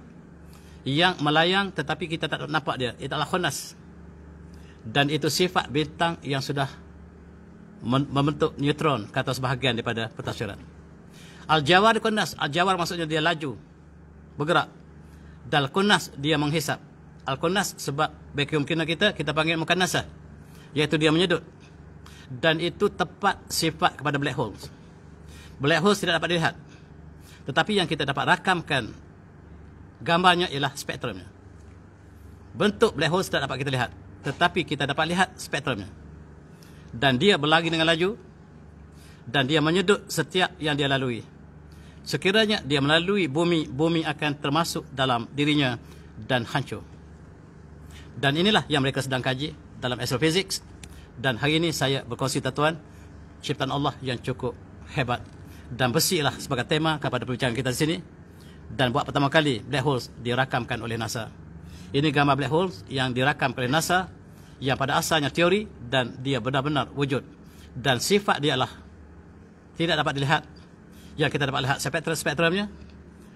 yang melayang tetapi kita tak nampak dia. Itulah kunas. Dan itu sifat bintang yang sudah membentuk neutron kata sebahagian daripada pentafsiran. Al-jawar kunas, al-jawar maksudnya dia laju bergerak. Dal kunas dia menghisap Al-Qunas sebab vacuum kina kita, kita panggil Mukannasah. Iaitu dia menyedut. Dan itu tepat sifat kepada black hole. Black hole tidak dapat dilihat. Tetapi yang kita dapat rakamkan gambarnya ialah spektrumnya. Bentuk black hole tidak dapat kita lihat. Tetapi kita dapat lihat spektrumnya. Dan dia berlari dengan laju. Dan dia menyedut setiap yang dia lalui. Sekiranya dia melalui bumi, bumi akan termasuk dalam dirinya dan hancur. Dan inilah yang mereka sedang kaji dalam astrophysics. Dan hari ini saya berkongsi tatuan ciptaan Allah yang cukup hebat dan bersihlah sebagai tema kepada perbincangan kita di sini. Dan buat pertama kali black holes dirakamkan oleh NASA. Ini gambar black holes yang dirakam oleh NASA yang pada asalnya teori dan dia benar-benar wujud. Dan sifat dia lah tidak dapat dilihat yang kita dapat lihat spektrum-spektrumnya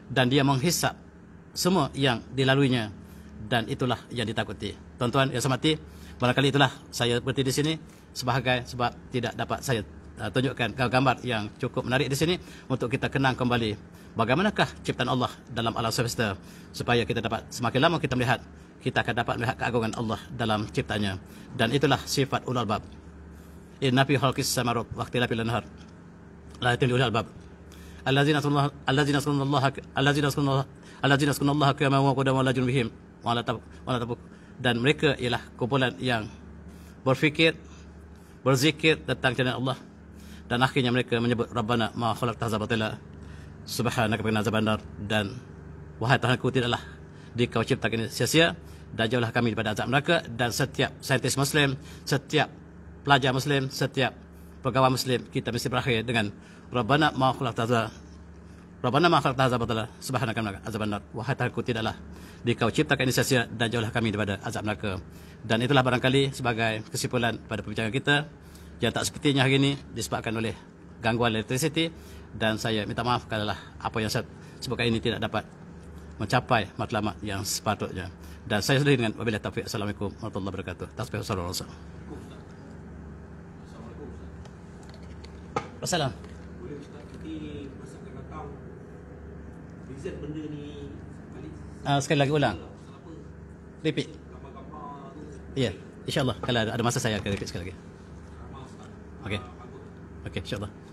dan dia menghisap semua yang dilaluinya dan itulah yang ditakuti. Tuan-tuan yang semati, barangkali itulah saya berhenti di sini sebahagai sebab tidak dapat saya uh, tunjukkan gambar yang cukup menarik di sini untuk kita kenang kembali bagaimanakah ciptaan Allah dalam alam semesta supaya kita dapat semakin lama kita melihat kita akan dapat melihat keagungan Allah dalam ciptanya dan itulah sifat ulal bab. Inna fi khalqis samarat wa ikhtilafi lanhar. La yatil ulal bab. Allazina sallallahu allazina sallallahu allazina sallallahu allazina sallallahu qiyaman wa qudaman la junbihim wala tabuk dan mereka ialah kumpulan yang berfikir berzikir tentang kehendak Allah dan akhirnya mereka menyebut rabbana ma khalaqta hadza batila subhanaka bina zabandar dan wahai tuhanku tidaklah dikau ciptakan sia-sia dan jauhlah kami daripada azab neraka dan setiap saintis muslim setiap pelajar muslim setiap pegawai muslim kita mesti berakhir dengan rabbana ma khalaqta Rabbana ma khalaqta azab batala subhanaka maka azab annar wa hataku tidaklah dikau ciptakan ini sia-sia dan jauhlah kami daripada azab neraka. Dan itulah barangkali sebagai kesimpulan pada perbincangan kita yang tak sepertinya hari ini disebabkan oleh gangguan elektrisiti dan saya minta maaf kalaulah apa yang saya sebutkan ini tidak dapat mencapai matlamat yang sepatutnya. Dan saya sendiri dengan wabillahi taufiq assalamualaikum warahmatullahi wabarakatuh. Tasbih sallallahu Assalamualaikum. Uh, sekali lagi ulang. Repeat. Ya, yeah. insyaAllah kalau ada masa saya akan repeat sekali lagi. Okey. Ah, Okey, insyaAllah.